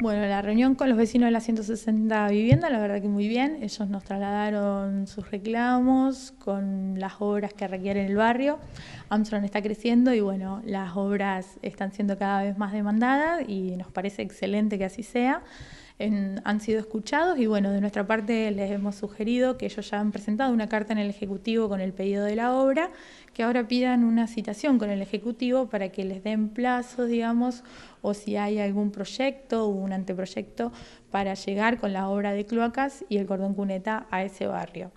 Bueno, la reunión con los vecinos de la 160 vivienda, la verdad que muy bien. Ellos nos trasladaron sus reclamos con las obras que requiere el barrio. Amsterdam está creciendo y bueno, las obras están siendo cada vez más demandadas y nos parece excelente que así sea han sido escuchados y bueno, de nuestra parte les hemos sugerido que ellos ya han presentado una carta en el Ejecutivo con el pedido de la obra, que ahora pidan una citación con el Ejecutivo para que les den plazos, digamos, o si hay algún proyecto o un anteproyecto para llegar con la obra de cloacas y el cordón cuneta a ese barrio.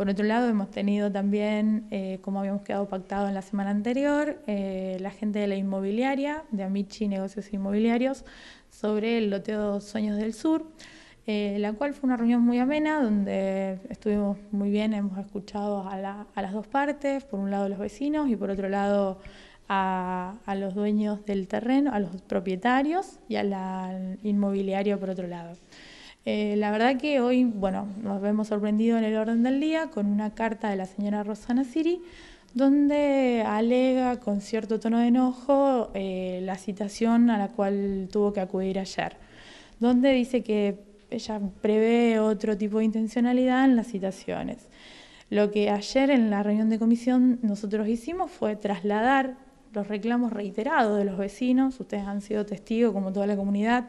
Por otro lado, hemos tenido también, eh, como habíamos quedado pactado en la semana anterior, eh, la gente de la inmobiliaria, de Amici Negocios Inmobiliarios, sobre el loteo Sueños del Sur, eh, la cual fue una reunión muy amena, donde estuvimos muy bien, hemos escuchado a, las dos partes, por un lado los vecinos y por otro lado a, los dueños del terreno, a los propietarios y al inmobiliario por otro lado. Eh, la verdad que hoy, bueno, nos vemos sorprendidos en el orden del día con una carta de la señora Rosana Siri, donde alega con cierto tono de enojo eh, la citación a la cual tuvo que acudir ayer, donde dice que ella prevé otro tipo de intencionalidad en las citaciones. Lo que ayer en la reunión de comisión nosotros hicimos fue trasladar los reclamos reiterados de los vecinos, ustedes han sido testigos como toda la comunidad,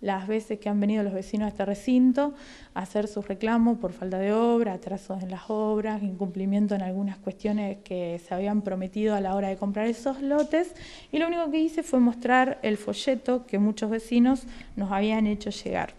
las veces que han venido los vecinos a este recinto a hacer sus reclamos por falta de obra, atrasos en las obras, incumplimiento en algunas cuestiones que se habían prometido a la hora de comprar esos lotes. Y lo único que hice fue mostrar el folleto que muchos vecinos nos habían hecho llegar.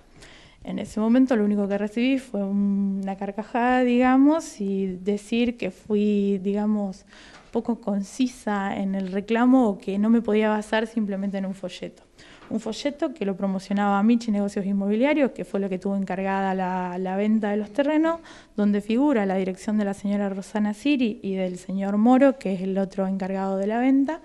En ese momento lo único que recibí fue una carcajada, digamos, y decir que fui, digamos, poco concisa en el reclamo o que no me podía basar simplemente en un folleto un folleto que lo promocionaba Michi Negocios Inmobiliarios, que fue lo que tuvo encargada la, venta de los terrenos, donde figura la dirección de la señora Rosana Siri y del señor Moro, que es el otro encargado de la venta.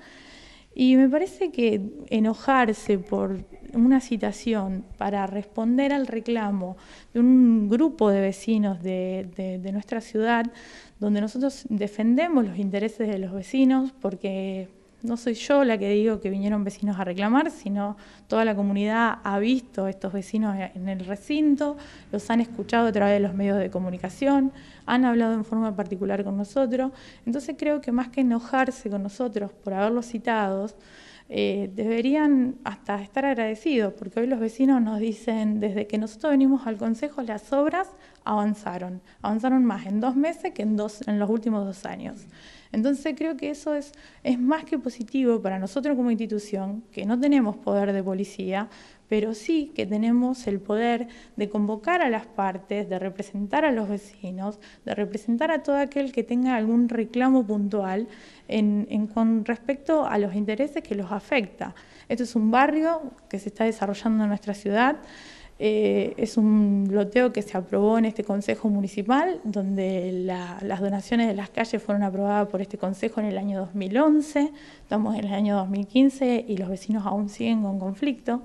Y me parece que enojarse por una citación para responder al reclamo de un grupo de vecinos de nuestra ciudad, donde nosotros defendemos los intereses de los vecinos, porque no soy yo la que digo que vinieron vecinos a reclamar, sino toda la comunidad ha visto a estos vecinos en el recinto, los han escuchado a través de los medios de comunicación, han hablado en forma particular con nosotros. Entonces creo que más que enojarse con nosotros por haberlos citados, eh, deberían hasta estar agradecidos, porque hoy los vecinos nos dicen, desde que nosotros venimos al Consejo, las obras avanzaron. Avanzaron más en dos meses que en, dos, en los últimos dos años. Entonces creo que eso es, es más que positivo para nosotros como institución, que no tenemos poder de policía, pero sí que tenemos el poder de convocar a las partes, de representar a los vecinos, de representar a todo aquel que tenga algún reclamo puntual en, con respecto a los intereses que los afecta. Esto es un barrio que se está desarrollando en nuestra ciudad. Eh, es un loteo que se aprobó en este Consejo Municipal, donde las donaciones de las calles fueron aprobadas por este Consejo en el año 2011, estamos en el año 2015 y los vecinos aún siguen con conflicto.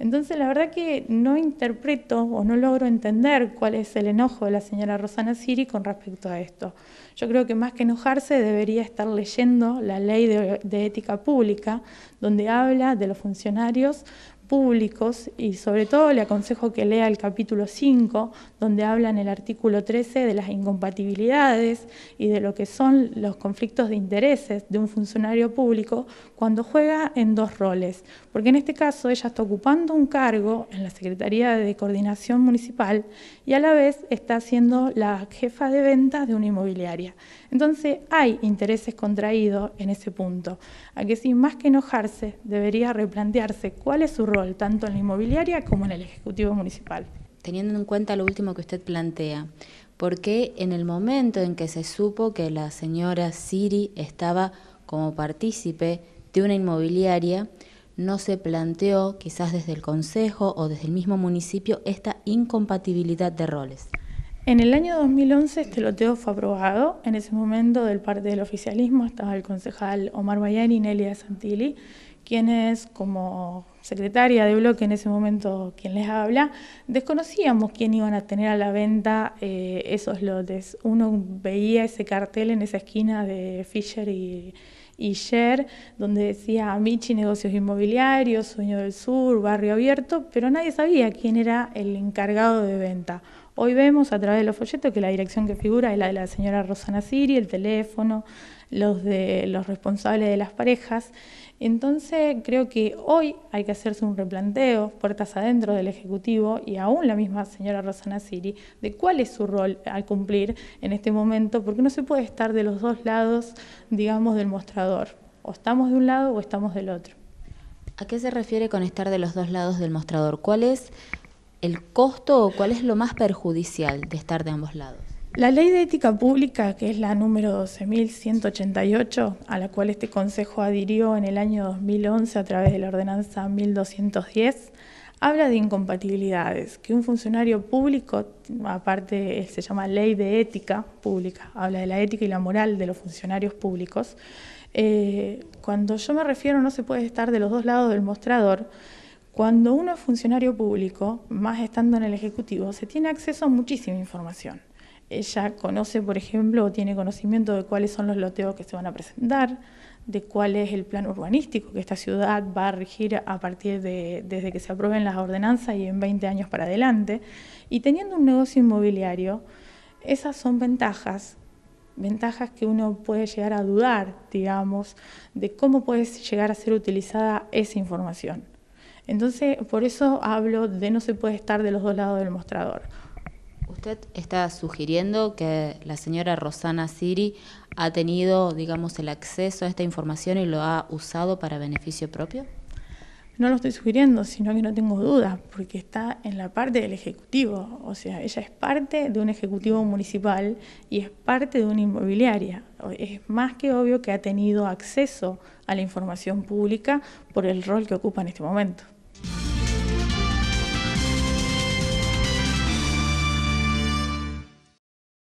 Entonces, la verdad que no interpreto o no logro entender cuál es el enojo de la señora Rosana Siri con respecto a esto. Yo creo que más que enojarse debería estar leyendo la ley de ética pública, donde habla de los funcionarios públicos y sobre todo le aconsejo que lea el capítulo 5, donde habla en el artículo 13 de las incompatibilidades y de lo que son los conflictos de intereses de un funcionario público cuando juega en dos roles, porque en este caso ella está ocupando un cargo en la Secretaría de Coordinación Municipal y a la vez está siendo la jefa de ventas de una inmobiliaria. Entonces hay intereses contraídos en ese punto, a que sin más que enojarse debería replantearse cuál es su rol tanto en la inmobiliaria como en el Ejecutivo Municipal. Teniendo en cuenta lo último que usted plantea, ¿por qué en el momento en que se supo que la señora Siri estaba como partícipe de una inmobiliaria, no se planteó, quizás desde el Consejo o desde el mismo municipio, esta incompatibilidad de roles? En el año 2011 este loteo fue aprobado. En ese momento, del parte del oficialismo, estaba el concejal Omar Bayani y Nelia Santilli, quienes, como secretaria de bloque en ese momento quien les habla, desconocíamos quién iban a tener a la venta eh, esos lotes. Uno veía ese cartel en esa esquina de Fisher y, Sher, donde decía Michi Negocios Inmobiliarios, Sueño del Sur, Barrio Abierto, pero nadie sabía quién era el encargado de venta. Hoy vemos a través de los folletos que la dirección que figura es la de la señora Rosana Siri, el teléfono, los de los responsables de las parejas. Entonces creo que hoy hay que hacerse un replanteo, puertas adentro del Ejecutivo y aún la misma señora Rosana Siri, de cuál es su rol al cumplir en este momento, porque no se puede estar de los dos lados, digamos, del mostrador. O estamos de un lado o estamos del otro. ¿A qué se refiere con estar de los dos lados del mostrador? ¿Cuál es el costo o cuál es lo más perjudicial de estar de ambos lados? La ley de ética pública, que es la número 12.188, a la cual este Consejo adhirió en el año 2011 a través de la ordenanza 1210, habla de incompatibilidades, que un funcionario público, aparte se llama ley de ética pública, habla de la ética y la moral de los funcionarios públicos, eh, cuando yo me refiero no se puede estar de los dos lados del mostrador, cuando uno es funcionario público, más estando en el Ejecutivo, se tiene acceso a muchísima información. Ella conoce, por ejemplo, o tiene conocimiento de cuáles son los loteos que se van a presentar, de cuál es el plan urbanístico que esta ciudad va a regir a partir de, desde que se aprueben las ordenanzas y en 20 años para adelante. Y teniendo un negocio inmobiliario, esas son ventajas ventajas que uno puede llegar a dudar, digamos, de cómo puede llegar a ser utilizada esa información. Entonces, por eso hablo de no se puede estar de los dos lados del mostrador. Usted está sugiriendo que la señora Rosana Siri ha tenido, digamos, el acceso a esta información y lo ha usado para beneficio propio? No lo estoy sugiriendo, sino que no tengo duda, porque está en la parte del Ejecutivo. O sea, ella es parte de un Ejecutivo municipal y es parte de una inmobiliaria. Es más que obvio que ha tenido acceso a la información pública por el rol que ocupa en este momento.